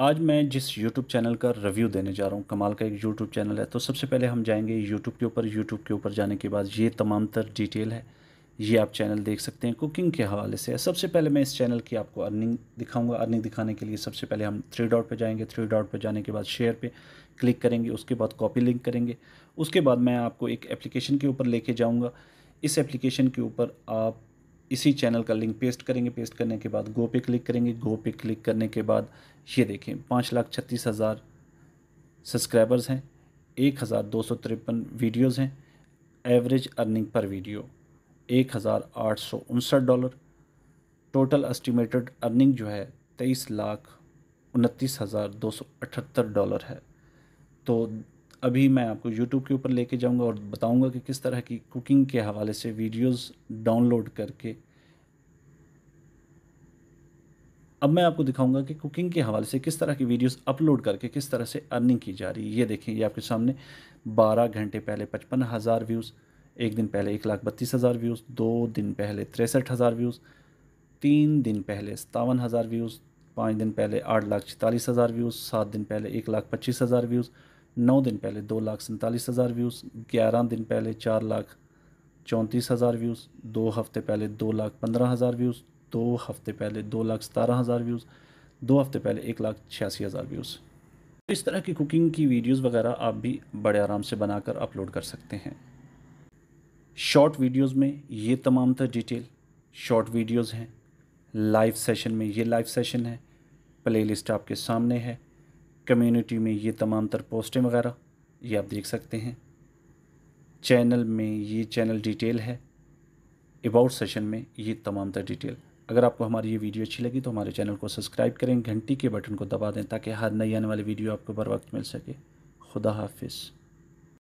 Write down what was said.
आज मैं जिस YouTube चैनल का रिव्यू देने जा रहा हूँ कमाल का एक YouTube चैनल है तो सबसे पहले हम जाएंगे YouTube के ऊपर YouTube के ऊपर जाने के बाद ये तमाम तर डिटेल है ये आप चैनल देख सकते हैं कुकिंग के हवाले से सबसे पहले मैं इस चैनल की आपको अर्निंग दिखाऊंगा अर्निंग दिखाने के लिए सबसे पहले हम थ्री डॉट पर जाएंगे थ्री डॉट पर जाने के बाद शेयर पे क्लिक करेंगे उसके बाद कॉपी लिंक करेंगे उसके बाद मैं आपको एक एप्लीकेशन के ऊपर लेके जाऊँगा इस एप्लीकेशन के ऊपर आप इसी चैनल का लिंक पेस्ट करेंगे पेस्ट करने के बाद गो पे क्लिक करेंगे गो पे क्लिक करने के बाद ये देखें पाँच लाख छत्तीस हज़ार सब्सक्राइबर्स हैं एक हज़ार दो सौ तिरपन वीडियोज़ हैं एवरेज अर्निंग पर वीडियो एक हज़ार आठ सौ उनसठ डॉलर टोटल एस्टिमेटेड अर्निंग जो है तेईस लाख उनतीस हज़ार दो सौ अठहत्तर डॉलर है तो अभी मैं आपको यूट्यूब के ऊपर लेके जाऊंगा और बताऊंगा कि किस तरह की कुकिंग के हवाले से वीडियोस डाउनलोड करके अब मैं आपको दिखाऊंगा कि कुकिंग के हवाले से किस तरह की वीडियोस अपलोड करके किस तरह से अर्निंग की जा रही है ये देखें ये आपके सामने 12 घंटे पहले पचपन हज़ार व्यूज़ एक दिन पहले एक लाख बत्तीस हज़ार व्यूज़ दो दिन पहले तिरसठ हज़ार व्यूज़ तीन दिन पहले सतावन हज़ार व्यूज़ पाँच दिन पहले आठ लाख छतालीस हज़ार व्यूज़ सात दिन पहले एक लाख पच्चीस हज़ार व्यूज़ नौ दिन पहले दो लाख सैंतालीस हज़ार व्यूज़ ग्यारह दिन पहले चार लाख चौंतीस हज़ार व्यूज़ दो हफ्ते पहले दो लाख पंद्रह हज़ार व्यूज़ दो हफ्ते पहले दो लाख सतारह हज़ार व्यूज़ दो हफ्ते पहले एक लाख छियासी हज़ार व्यूज़ तो इस तरह की कुकिंग की वीडियोज़ वगैरह आप भी बड़े आराम से बनाकर अपलोड कर सकते हैं शॉर्ट वीडियोज़ में ये तमाम तर डिटेल शॉर्ट वीडियोज़ हैं लाइव सेशन में ये लाइव सेशन है प्लेलिस्ट आपके सामने है कम्युनिटी में ये तमाम तर पोस्टें वगैरह ये आप देख सकते हैं चैनल में ये चैनल डिटेल है अबाउट सेशन में ये तमाम तर डिटेल अगर आपको हमारी ये वीडियो अच्छी लगी तो हमारे चैनल को सब्सक्राइब करें घंटी के बटन को दबा दें ताकि हर नई आने वाली वीडियो आपको बर वक्त मिल सके खुदा हाफिज़